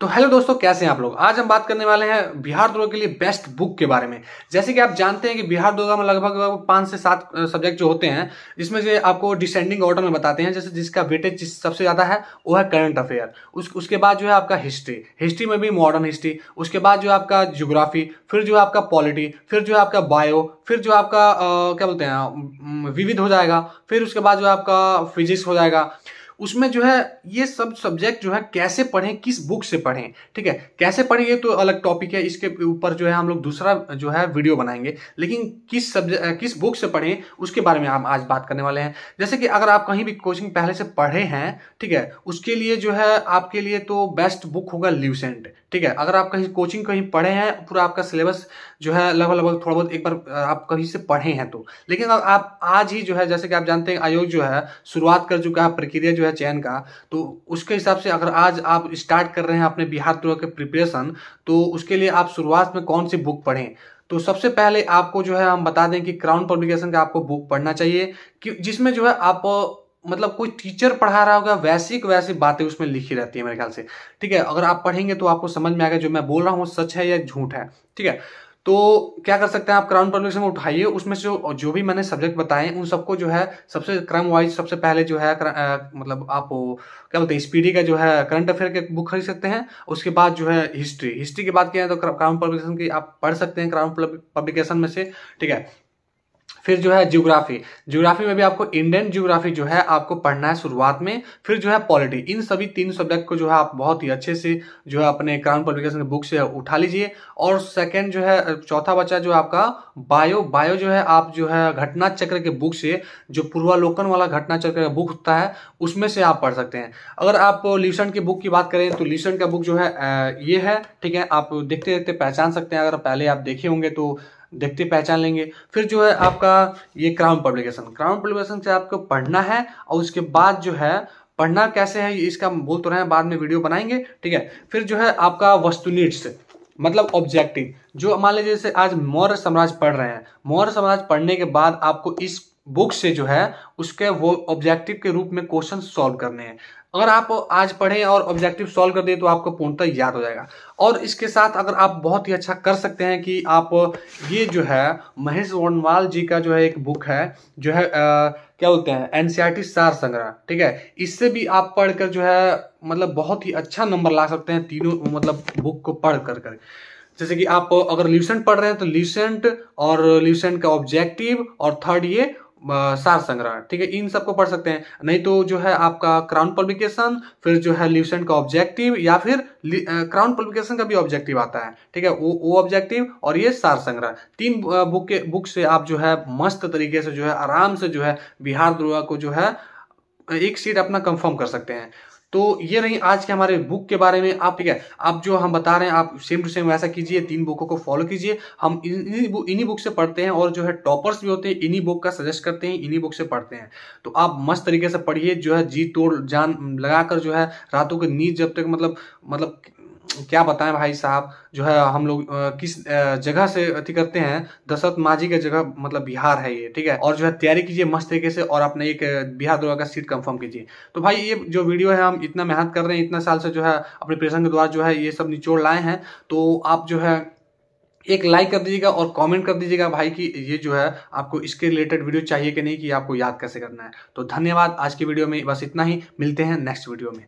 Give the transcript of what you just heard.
तो हेलो दोस्तों कैसे हैं आप लोग आज हम बात करने वाले हैं बिहार दुर्गा के लिए बेस्ट बुक के बारे में जैसे कि आप जानते हैं कि बिहार दुर्गा में लगभग पाँच से सात सब्जेक्ट जो होते हैं जिसमें जो आपको डिसेंडिंग ऑर्डर में बताते हैं जैसे जिसका वेटेज जिस सबसे ज़्यादा है वो है करंट अफेयर उस उसके बाद जो है आपका हिस्ट्री हिस्ट्री में भी मॉडर्न हिस्ट्री उसके बाद जो है आपका जियोग्राफी फिर जो है आपका पॉलिटी फिर जो है आपका बायो फिर जो आपका क्या बोलते हैं विविध हो जाएगा फिर उसके बाद जो आपका फिजिक्स हो जाएगा उसमें जो है ये सब सब्जेक्ट जो है कैसे पढ़ें किस बुक से पढ़ें ठीक है कैसे पढ़ें ये तो अलग टॉपिक है इसके ऊपर जो है हम लोग दूसरा जो है वीडियो बनाएंगे लेकिन किस सब्जेक्ट किस बुक से पढ़ें उसके बारे में हम आज बात करने वाले हैं जैसे कि अगर आप कहीं भी कोचिंग पहले से पढ़े हैं ठीक है उसके लिए जो है आपके लिए तो बेस्ट बुक होगा ल्यूसेंट ठीक है अगर आप कहीं कोचिंग कहीं पढ़े हैं पूरा आपका सिलेबस जो है लगभग लगभग थोड़ा बहुत एक बार आप कहीं से पढ़े हैं तो लेकिन अगर आप आज ही जो है जैसे कि आप जानते हैं आयोग जो है शुरुआत कर चुका है प्रक्रिया जो है चयन का तो उसके हिसाब से अगर आज आप स्टार्ट कर रहे हैं अपने बिहार द्रोह के प्रिपरेशन तो उसके लिए आप शुरुआत में कौन सी बुक पढ़ें तो सबसे पहले आपको जो है हम बता दें कि क्राउन पब्लिकेशन का आपको बुक पढ़ना चाहिए कि जिसमें जो है आप मतलब कोई टीचर पढ़ा रहा होगा वैसी वैसी बातें उसमें लिखी रहती है मेरे ख्याल से ठीक है अगर आप पढ़ेंगे तो आपको समझ में आएगा जो मैं बोल रहा हूँ सच है या झूठ है ठीक है तो क्या कर सकते हैं आप क्राउन पब्लिकेशन में उठाइए उसमें से जो, जो भी मैंने सब्जेक्ट बताए उन सबको जो है सबसे क्रम वाइज सबसे पहले जो है आ, मतलब आप क्या बोलते हैं स्पीडी का जो है करंट अफेयर के बुक खरीद सकते हैं उसके बाद जो है हिस्ट्री हिस्ट्री की बात किया तो क्राउन पब्लिकेशन की आप पढ़ सकते हैं क्राउन पब्लिकेशन में से ठीक है फिर जो है ज्योग्राफी ज्योग्राफी में भी आपको इंडियन ज्योग्राफी जो है आपको पढ़ना है शुरुआत में फिर जो है पॉलिटी इन सभी तीन सब्जेक्ट को जो है आप बहुत ही अच्छे से जो है अपने क्राउन पब्लिकेशन बुक से उठा लीजिए और सेकेंड जो है चौथा बच्चा जो आपका बायो बायो जो है आप जो है घटना चक्र के बुक से जो पूर्वालोकन वाला घटना चक्र का बुक होता है उसमें से आप पढ़ सकते हैं अगर आप ल्यूसन की बुक की बात करें तो ल्यूसन का बुक जो है ये है ठीक है आप देखते देखते पहचान सकते हैं अगर पहले आप देखे होंगे तो देखते पहचान लेंगे फिर जो है आपका ये क्राउन पब्लिकेशन क्राउन पब्लिकेशन से आपको पढ़ना है और उसके बाद जो है पढ़ना कैसे है इसका बोल तो रहे हैं बाद में वीडियो बनाएंगे ठीक है फिर जो है आपका नीड्स मतलब ऑब्जेक्टिव जो मान लीजिए जैसे आज मौर्य साम्राज्य पढ़ रहे हैं मौर्य साम्राज्य पढ़ने के बाद आपको इस बुक से जो है उसके वो ऑब्जेक्टिव के रूप में क्वेश्चन सॉल्व करने हैं अगर आप आज पढ़ें और ऑब्जेक्टिव सॉल्व कर दें तो आपको पूर्णतः याद हो जाएगा और इसके साथ अगर आप बहुत ही अच्छा कर सकते हैं कि आप ये जो है महेश वर्णवाल जी का जो है एक बुक है जो है आ, क्या बोलते हैं एनसीईआरटी सार संग्रह ठीक है इससे भी आप पढ़कर जो है मतलब बहुत ही अच्छा नंबर ला सकते हैं तीनों मतलब बुक को पढ़ कर कर जैसे कि आप अगर ल्यूसेंट पढ़ रहे हैं तो ल्यूसेंट और ल्यूसेंट का ऑब्जेक्टिव और थर्ड ये सार संग्रह ठीक है इन सबको पढ़ सकते हैं नहीं तो जो है आपका क्राउन पब्लिकेशन फिर जो है ल्यूसेंट का ऑब्जेक्टिव या फिर क्राउन पब्लिकेशन का भी ऑब्जेक्टिव आता है ठीक है वो वो ऑब्जेक्टिव और ये सार संग्रह तीन बुक के बुक से आप जो है मस्त तरीके से जो है आराम से जो है बिहार दुर्गा को जो है एक सीट अपना कंफर्म कर सकते हैं तो ये रही आज के हमारे बुक के बारे में आप ठीक है आप जो हम बता रहे हैं आप सेम टू सेम वैसा कीजिए तीन बुकों को फॉलो कीजिए हम इन्हीं बुक इन्हीं बुक से पढ़ते हैं और जो है टॉपर्स भी होते हैं इन्हीं बुक का सजेस्ट करते हैं इन्हीं बुक से पढ़ते हैं तो आप मस्त तरीके से पढ़िए जो है जी तोड़ जान लगाकर जो है रातों की नींद जब तक मतलब मतलब क्या बताएं भाई साहब जो है हम लोग किस जगह से अति करते हैं दशरथ माझी का जगह मतलब बिहार है ये ठीक है और जो है तैयारी कीजिए मस्त तरीके से और अपने एक बिहार दुर्गा का सीट कंफर्म कीजिए तो भाई ये जो वीडियो है हम इतना मेहनत कर रहे हैं इतना साल से जो है अपने प्रेशन के द्वारा जो है ये सब निचोड़ लाए हैं तो आप जो है एक लाइक कर दीजिएगा और कमेंट कर दीजिएगा भाई कि ये जो है आपको इसके रिलेटेड वीडियो चाहिए कि नहीं कि आपको याद कैसे करना है तो धन्यवाद आज की वीडियो में बस इतना ही मिलते हैं नेक्स्ट वीडियो में